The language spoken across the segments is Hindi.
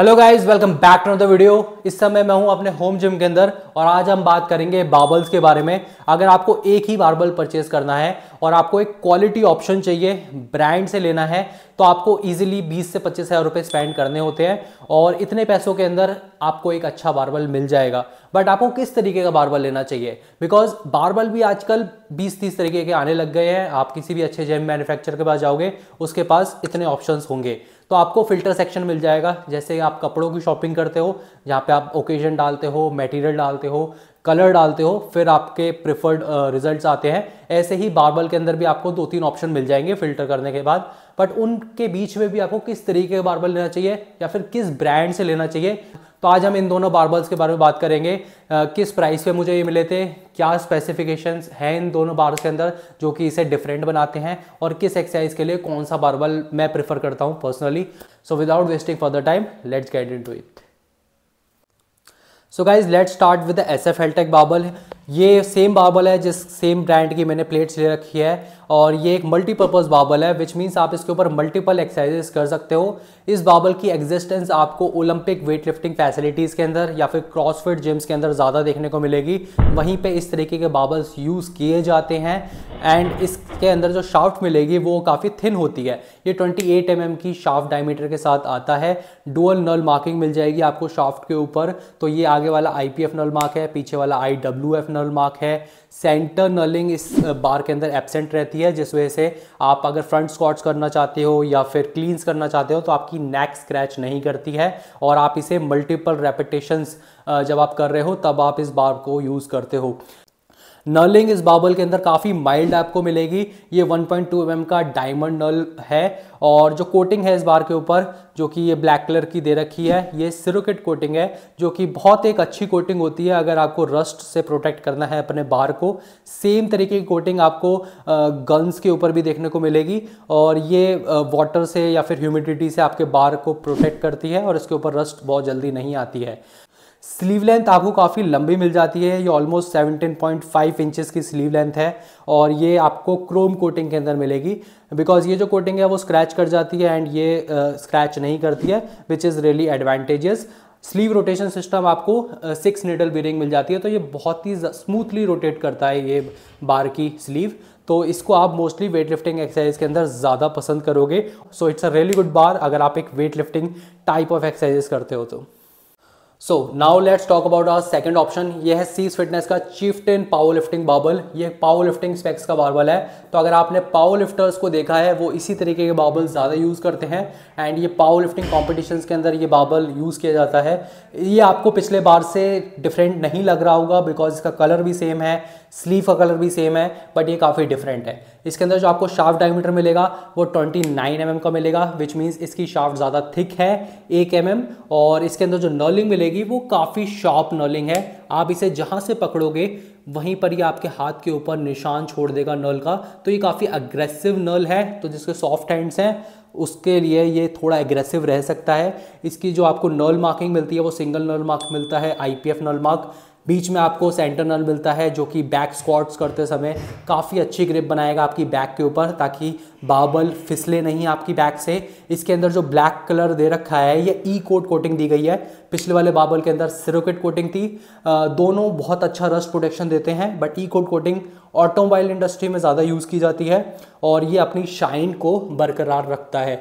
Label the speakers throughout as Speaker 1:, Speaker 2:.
Speaker 1: hello guys welcome back to the video इस समय मैं हूं अपने होम जिम के अंदर और आज हम बात करेंगे बाबल्स के बारे में अगर आपको एक ही बारबल परचेज करना है और आपको एक क्वालिटी ऑप्शन चाहिए ब्रांड से लेना है तो आपको इजीली 20 से पच्चीस हज़ार रुपये स्पेंड करने होते हैं और इतने पैसों के अंदर आपको एक अच्छा बारबल मिल जाएगा बट आपको किस तरीके का बारबल लेना चाहिए बिकॉज बारबल भी आजकल 20-30 तरीके के आने लग गए हैं आप किसी भी अच्छे जेम मैन्युफैक्चर के पास जाओगे उसके पास इतने ऑप्शंस होंगे तो आपको फिल्टर सेक्शन मिल जाएगा जैसे आप कपड़ों की शॉपिंग करते हो जहाँ पे आप ओकेजन डालते हो मटेरियल डालते हो कलर डालते हो फिर आपके प्रिफर्ड रिजल्ट्स आते हैं ऐसे ही बारबल के अंदर भी आपको दो तीन ऑप्शन मिल जाएंगे फिल्टर करने के बाद बट उनके बीच में भी आपको किस तरीके का बारबल लेना चाहिए या फिर किस ब्रांड से लेना चाहिए तो आज हम इन दोनों बार्बल्स के बारे में बात करेंगे आ, किस प्राइस पे मुझे ये मिले थे क्या स्पेसिफिकेशंस हैं इन दोनों बार्बल्स के अंदर जो कि इसे डिफरेंट बनाते हैं और किस एक्सरसाइज के लिए कौन सा बार्बल मैं प्रेफर करता हूँ personally so without wasting further time let's get into it so guys let's start with the S F Healtech barbell ये सेम बाबल है जिस सेम ब्रांड की मैंने प्लेट्स ले रखी है और ये एक मल्टीपर्पज़ बाबल है विच मीन्स आप इसके ऊपर मल्टीपल एक्सरसाइजेस कर सकते हो इस बाबल की एग्जिस्टेंस आपको ओलंपिक वेट लिफ्टिंग फैसिलिटीज़ के अंदर या फिर क्रॉसफिट जिम्स के अंदर ज़्यादा देखने को मिलेगी वहीं पे इस तरीके के बाबल्स यूज़ किए जाते हैं एंड इसके अंदर जो शाफ्ट मिलेगी वो काफ़ी थिन होती है ये 28 एट mm की शाफ्ट डायमीटर के साथ आता है डुअल नल मार्किंग मिल जाएगी आपको शाफ्ट के ऊपर तो ये आगे वाला I P F knurl mark है पीछे वाला I W F knurl mark है सेंटर नलिंग इस बार के अंदर एबसेंट रहती है जिस वजह से आप अगर फ्रंट स्कॉट्स करना चाहते हो या फिर क्लीन्स करना चाहते हो तो आपकी नेक स्क्रैच नहीं करती है और आप इसे मल्टीपल रेपिटेशंस जब आप कर रहे हो तब आप इस बार को यूज़ करते हो नर्लिंग इस बाबल के अंदर काफ़ी माइल्ड आपको मिलेगी ये 1.2 पॉइंट mm का डायमंड नल है और जो कोटिंग है इस बार के ऊपर जो कि ये ब्लैक कलर की दे रखी है ये सिरोकेट कोटिंग है जो कि बहुत एक अच्छी कोटिंग होती है अगर आपको रस्ट से प्रोटेक्ट करना है अपने बार को सेम तरीके की कोटिंग आपको गन्स के ऊपर भी देखने को मिलेगी और ये वाटर से या फिर ह्यूमिडिटी से आपके बार को प्रोटेक्ट करती है और इसके ऊपर रस्ट बहुत जल्दी नहीं आती है स्लीव लेंथ आपको काफ़ी लंबी मिल जाती है ये ऑलमोस्ट 17.5 इंचेस की स्लीव लेंथ है और ये आपको क्रोम कोटिंग के अंदर मिलेगी बिकॉज ये जो कोटिंग है वो स्क्रैच कर जाती है एंड ये स्क्रैच uh, नहीं करती है which is really advantages sleeve rotation system आपको सिक्स नीडल बीरिंग मिल जाती है तो ये बहुत ही स्मूथली रोटेट करता है ये बार की स्लीव तो इसको आप मोस्टली वेट लिफ्टिंग एक्सरसाइज के अंदर ज़्यादा पसंद करोगे so it's a really good bar अगर आप एक weight lifting type of exercises करते हो तो so now let's talk about our second option ये है सीज फिटनेस का चीफ्टन पावर लिफ्टिंग बाबल ये पावर लिफ्टिंग स्पेक्स का बाबल है तो अगर आपने पावर लिफ्टर्स को देखा है वो इसी तरीके के बाबल ज़्यादा यूज़ करते हैं एंड ये पावर लिफ्टिंग कॉम्पिटिशन के अंदर ये बाबल यूज़ किया जाता है ये आपको पिछले बार से डिफरेंट नहीं लग रहा होगा बिकॉज इसका कलर भी सेम है स्लीव का कलर भी सेम है बट ये काफ़ी डिफरेंट है इसके अंदर जो आपको शाफ्ट डायमीटर मिलेगा वो 29 नाइन mm का मिलेगा विच मीन्स इसकी शाफ्ट ज़्यादा थिक है एक एम mm, और इसके अंदर जो नर्लिंग मिलेगी मिलेगी वो काफ़ी शार्प नलिंग है आप इसे जहाँ से पकड़ोगे वहीं पर ही आपके हाथ के ऊपर निशान छोड़ देगा नल का तो ये काफ़ी अग्रेसिव नल है तो जिसके सॉफ्ट हैंड्स हैं उसके लिए ये थोड़ा एग्रेसिव रह सकता है इसकी जो आपको नल मार्किंग मिलती है वो सिंगल नल मार्क मिलता है आईपीएफ नल मार्क बीच में आपको सेंटरनल मिलता है जो कि बैक स्क्वाट्स करते समय काफ़ी अच्छी ग्रिप बनाएगा आपकी बैक के ऊपर ताकि बाबल फिसले नहीं आपकी बैक से इसके अंदर जो ब्लैक कलर दे रखा है ये ई कोट कोटिंग दी गई है पिछले वाले बाबल के अंदर सिरोकेट कोटिंग थी दोनों बहुत अच्छा रस्ट प्रोटेक्शन देते हैं but E coat coating automobile industry में ज़्यादा यूज़ की जाती है और ये अपनी शाइन को बरकरार रखता है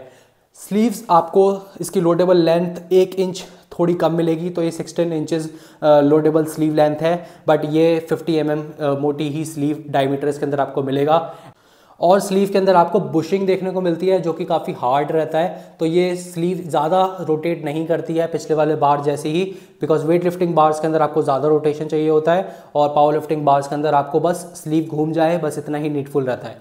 Speaker 1: स्लीव्स आपको इसकी लोडेबल लेंथ एक इंच थोड़ी कम मिलेगी तो ये sixteen inches loadable sleeve length है बट ये फिफ्टी एम mm, uh, मोटी ही स्लीव डायमीटर इसके अंदर आपको मिलेगा और स्लीव के अंदर आपको बुशिंग देखने को मिलती है जो कि काफ़ी हार्ड रहता है तो ये स्लीव ज़्यादा रोटेट नहीं करती है पिछले वाले बार जैसे ही बिकॉज वेट लिफ्टिंग बार्स के अंदर आपको ज़्यादा रोटेशन चाहिए होता है और पावर लिफ्टिंग बार्स के अंदर आपको बस स्लीव घूम जाए बस इतना ही नीटफुल रहता है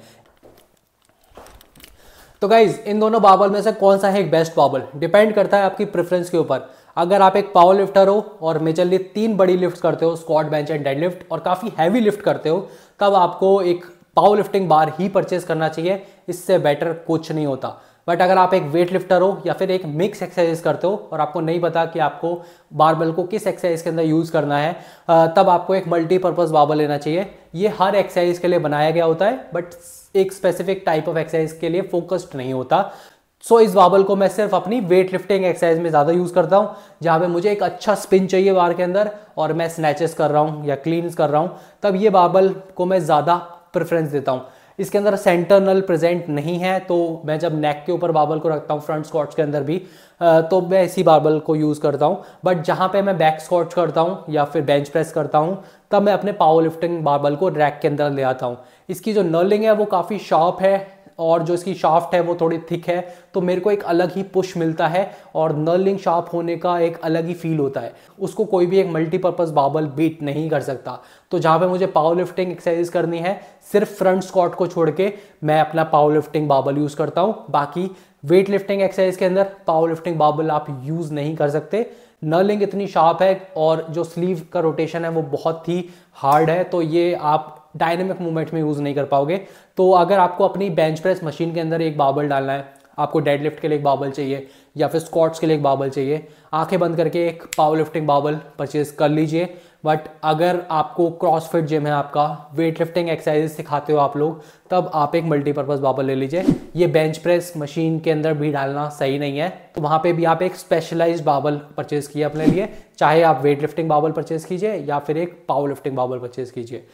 Speaker 1: तो गाइज इन दोनों बाबल में से कौन सा है एक बेस्ट बाबल डिपेंड करता है आपकी प्रेफरेंस के ऊपर अगर आप एक पावर लिफ्टर हो और मेजरली तीन बड़ी लिफ्ट करते हो स्क्वाट बेंच एंड डेडलिफ्ट और काफ़ी हैवी लिफ्ट करते हो तब आपको एक पावर लिफ्टिंग बार ही परचेज करना चाहिए इससे बेटर कुछ नहीं होता बट अगर आप एक वेट लिफ्टर हो या फिर एक मिक्स एक्सरसाइज करते हो और आपको नहीं पता कि आपको बारबल को किस एक्सरसाइज के अंदर यूज़ करना है तब आपको एक मल्टीपर्पज़ बारबल लेना चाहिए ये हर एक्सरसाइज के लिए बनाया गया होता है बट एक स्पेसिफिक टाइप ऑफ एक्सरसाइज के लिए फोकस्ड नहीं होता सो इस बाबल को मैं सिर्फ अपनी वेट लिफ्टिंग एक्सरसाइज में ज़्यादा यूज़ करता हूँ जहाँ पे मुझे एक अच्छा स्पिन चाहिए बार के अंदर और मैं स्नैचेस कर रहा हूँ या क्लीन्स कर रहा हूँ तब ये बाबल को मैं ज़्यादा प्रेफरेंस देता हूँ इसके अंदर सेंटर नल प्रेजेंट नहीं है तो मैं जब नेक के ऊपर बाबल को रखता हूँ फ्रंट स्कॉट्स के अंदर भी तो मैं इसी बाबल को यूज़ करता हूँ बट जहाँ पे मैं बैक स्कॉट्स करता हूँ या फिर बेंच प्रेस करता हूँ तब मैं अपने पावर लिफ्टिंग बाबल को रैक के अंदर ले आता हूँ इसकी जो नर्लिंग है वो काफ़ी शार्प है और जो इसकी शाफ्ट है वो थोड़ी थिक है तो मेरे को एक अलग ही पुश मिलता है और नर्लिंग शार्प होने का एक अलग ही फील होता है उसको कोई भी एक मल्टीपर्पज़ बाबल बीट नहीं कर सकता तो जहाँ पे मुझे पावर लिफ्टिंग एक्सरसाइज करनी है सिर्फ फ्रंट स्कॉट को छोड़ के मैं अपना पावर लिफ्टिंग बाबल यूज़ करता हूँ बाकी वेट लिफ्टिंग एक्सरसाइज के अंदर पावर लिफ्टिंग बाबल आप यूज़ नहीं कर सकते नर्लिंग इतनी शार्प है और जो स्लीव का रोटेशन है वो बहुत ही हार्ड है तो ये आप डायनेमिक मूवमेंट में यूज़ नहीं कर पाओगे तो अगर आपको अपनी बेंच प्रेस मशीन के अंदर एक बाबल डालना है आपको डेडलिफ्ट के लिए एक बाबल चाहिए या फिर स्कॉट्स के लिए एक बाबल चाहिए आंखें बंद करके एक पावर लिफ्टिंग बाबल परचेज कर लीजिए बट अगर आपको क्रॉसफिट जिम है आपका वेट लिफ्टिंग एक्सरसाइज सिखाते हो आप लोग तब आप एक मल्टीपर्पज़ बाबल ले लीजिए ये बेंच प्रेस मशीन के अंदर भी डालना सही नहीं है तो वहाँ पे भी आप एक स्पेशलाइज्ड बाबल परचेज़ किए अपने लिए चाहे आप वेट लिफ्टिंग बाबल परचेज़ कीजिए या फिर एक पावर लिफ्टिंग बाबल परचेज़ कीजिए